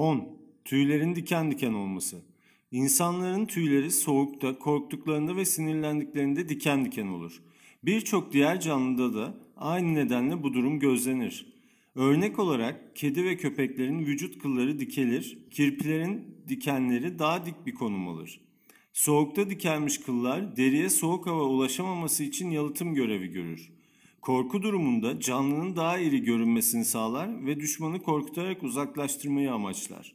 10. Tüylerin diken diken olması. İnsanların tüyleri soğukta, korktuklarında ve sinirlendiklerinde diken diken olur. Birçok diğer canlıda da aynı nedenle bu durum gözlenir. Örnek olarak kedi ve köpeklerin vücut kılları dikelir, kirpilerin dikenleri daha dik bir konum alır. Soğukta dikelmiş kıllar deriye soğuk hava ulaşamaması için yalıtım görevi görür. Korku durumunda canlının daha iri görünmesini sağlar ve düşmanı korkutarak uzaklaştırmayı amaçlar.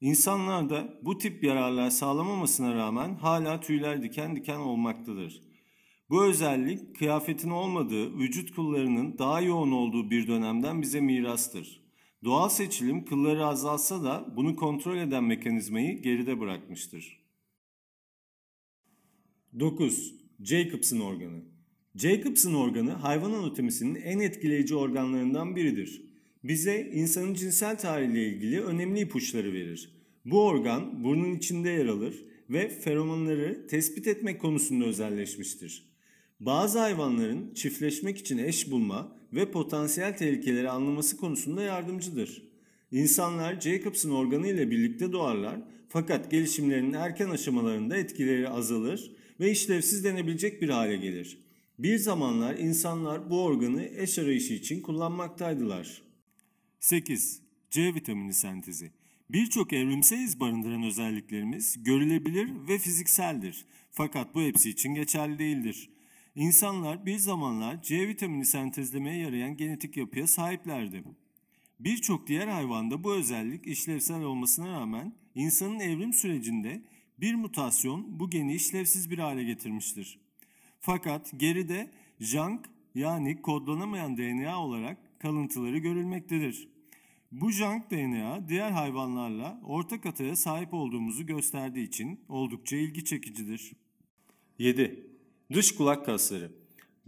İnsanlar da bu tip yararlar sağlamamasına rağmen hala tüyler diken diken olmaktadır. Bu özellik kıyafetin olmadığı, vücut kıllarının daha yoğun olduğu bir dönemden bize mirastır. Doğal seçilim kılları azalsa da bunu kontrol eden mekanizmayı geride bırakmıştır. 9. Jacobson organı Jacobson organı hayvan anatomisinin en etkileyici organlarından biridir. Bize insanın cinsel tarihiyle ilgili önemli ipuçları verir. Bu organ burnun içinde yer alır ve feromonları tespit etmek konusunda özelleşmiştir. Bazı hayvanların çiftleşmek için eş bulma ve potansiyel tehlikeleri anlaması konusunda yardımcıdır. İnsanlar Jacobson organı ile birlikte doğarlar fakat gelişimlerinin erken aşamalarında etkileri azalır ve işlevsiz denebilecek bir hale gelir. Bir zamanlar insanlar bu organı eş arayışı için kullanmaktaydılar. 8. C vitamini sentezi Birçok evrimsel iz barındıran özelliklerimiz görülebilir ve fizikseldir. Fakat bu hepsi için geçerli değildir. İnsanlar bir zamanlar C vitamini sentezlemeye yarayan genetik yapıya sahiplerdi. Birçok diğer hayvanda bu özellik işlevsel olmasına rağmen insanın evrim sürecinde bir mutasyon bu geni işlevsiz bir hale getirmiştir. Fakat geride junk, yani kodlanamayan DNA olarak kalıntıları görülmektedir. Bu junk DNA diğer hayvanlarla ortak ataya sahip olduğumuzu gösterdiği için oldukça ilgi çekicidir. 7. Dış kulak kasları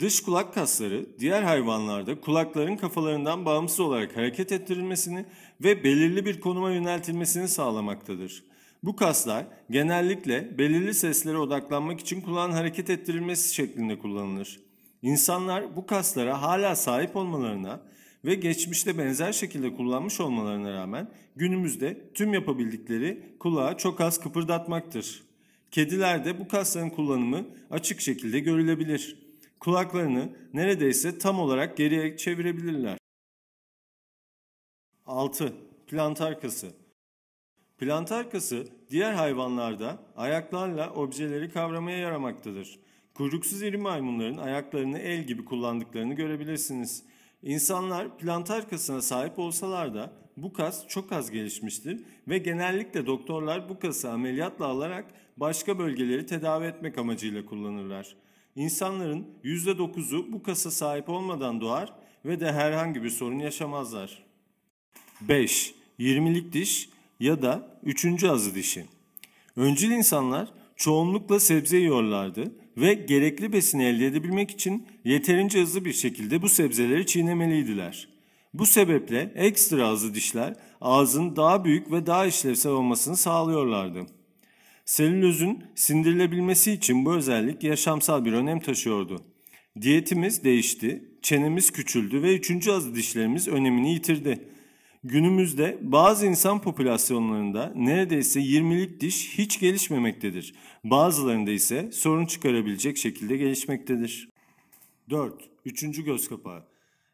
Dış kulak kasları diğer hayvanlarda kulakların kafalarından bağımsız olarak hareket ettirilmesini ve belirli bir konuma yöneltilmesini sağlamaktadır. Bu kaslar genellikle belirli seslere odaklanmak için kulağın hareket ettirilmesi şeklinde kullanılır. İnsanlar bu kaslara hala sahip olmalarına ve geçmişte benzer şekilde kullanmış olmalarına rağmen günümüzde tüm yapabildikleri kulağa çok az kıpırdatmaktır. Kedilerde bu kasların kullanımı açık şekilde görülebilir. Kulaklarını neredeyse tam olarak geriye çevirebilirler. 6. Plantar kası Plantar kası diğer hayvanlarda ayaklarla objeleri kavramaya yaramaktadır. Kuyruksuz iri maymunların ayaklarını el gibi kullandıklarını görebilirsiniz. İnsanlar plantar kasına sahip olsalar da bu kas çok az gelişmiştir ve genellikle doktorlar bu kası ameliyatla alarak başka bölgeleri tedavi etmek amacıyla kullanırlar. İnsanların %9'u bu kasa sahip olmadan doğar ve de herhangi bir sorun yaşamazlar. 5. 20'lik diş ya da üçüncü azı dişi. Öncül insanlar çoğunlukla sebze yiyorlardı ve gerekli besini elde edebilmek için yeterince hızlı bir şekilde bu sebzeleri çiğnemeliydiler. Bu sebeple ekstra azı dişler ağzın daha büyük ve daha işlevsel olmasını sağlıyorlardı. Selülozun sindirilebilmesi için bu özellik yaşamsal bir önem taşıyordu. Diyetimiz değişti, çenemiz küçüldü ve üçüncü azı dişlerimiz önemini yitirdi. Günümüzde bazı insan popülasyonlarında neredeyse 20'lik diş hiç gelişmemektedir. Bazılarında ise sorun çıkarabilecek şekilde gelişmektedir. 4. Üçüncü göz kapağı.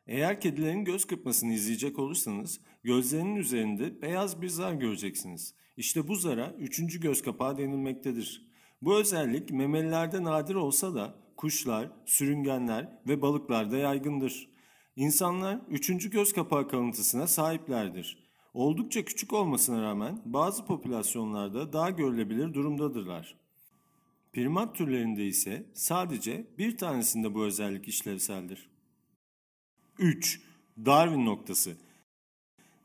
Eğer kedilerin göz kırpmasını izleyecek olursanız gözlerinin üzerinde beyaz bir zar göreceksiniz. İşte bu zara üçüncü göz kapağı denilmektedir. Bu özellik memelilerde nadir olsa da kuşlar, sürüngenler ve balıklarda yaygındır. İnsanlar üçüncü göz kapağı kalıntısına sahiplerdir. Oldukça küçük olmasına rağmen bazı popülasyonlarda daha görülebilir durumdadırlar. Primat türlerinde ise sadece bir tanesinde bu özellik işlevseldir. 3. Darwin noktası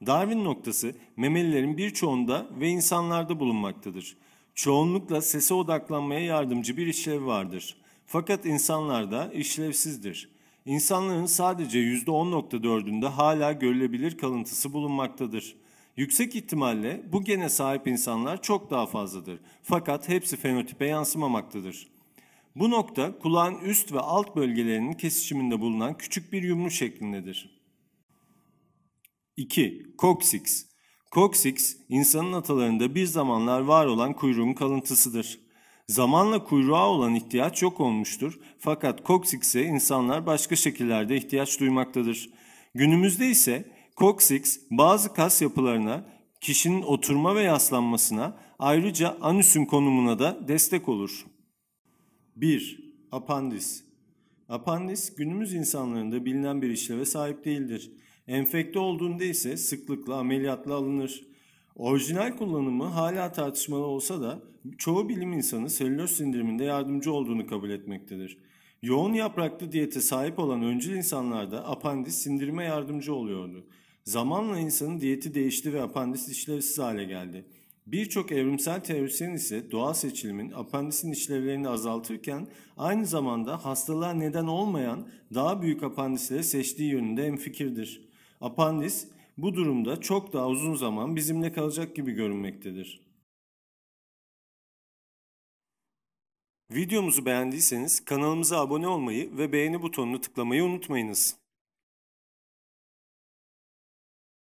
Darwin noktası memelilerin birçoğunda ve insanlarda bulunmaktadır. Çoğunlukla sese odaklanmaya yardımcı bir işlev vardır. Fakat insanlarda işlevsizdir. İnsanların sadece %10.4'ünde hala görülebilir kalıntısı bulunmaktadır. Yüksek ihtimalle bu gene sahip insanlar çok daha fazladır. Fakat hepsi fenotipe yansımamaktadır. Bu nokta kulağın üst ve alt bölgelerinin kesişiminde bulunan küçük bir yumru şeklindedir. 2. Coccyx Coccyx, insanın atalarında bir zamanlar var olan kuyruğun kalıntısıdır. Zamanla kuyruğa olan ihtiyaç yok olmuştur fakat coccyx'e insanlar başka şekillerde ihtiyaç duymaktadır. Günümüzde ise coccyx bazı kas yapılarına, kişinin oturma ve yaslanmasına ayrıca anüsün konumuna da destek olur. 1. Apandis Apandis günümüz insanlarında bilinen bir işleve sahip değildir. Enfekte olduğunda ise sıklıkla ameliyatla alınır. Orijinal kullanımı hala tartışmalı olsa da çoğu bilim insanı selüloz sindiriminde yardımcı olduğunu kabul etmektedir. Yoğun yapraklı diyete sahip olan öncül insanlarda apandis sindirime yardımcı oluyordu. Zamanla insanın diyeti değişti ve apandis işlevsiz hale geldi. Birçok evrimsel teorisyen ise doğal seçilimin apandisin işlevlerini azaltırken aynı zamanda hastalığa neden olmayan daha büyük apandislere seçtiği yönünde hemfikirdir. Apandis bu durumda çok daha uzun zaman bizimle kalacak gibi görünmektedir. Videomuzu beğendiyseniz kanalımıza abone olmayı ve beğeni butonunu tıklamayı unutmayınız.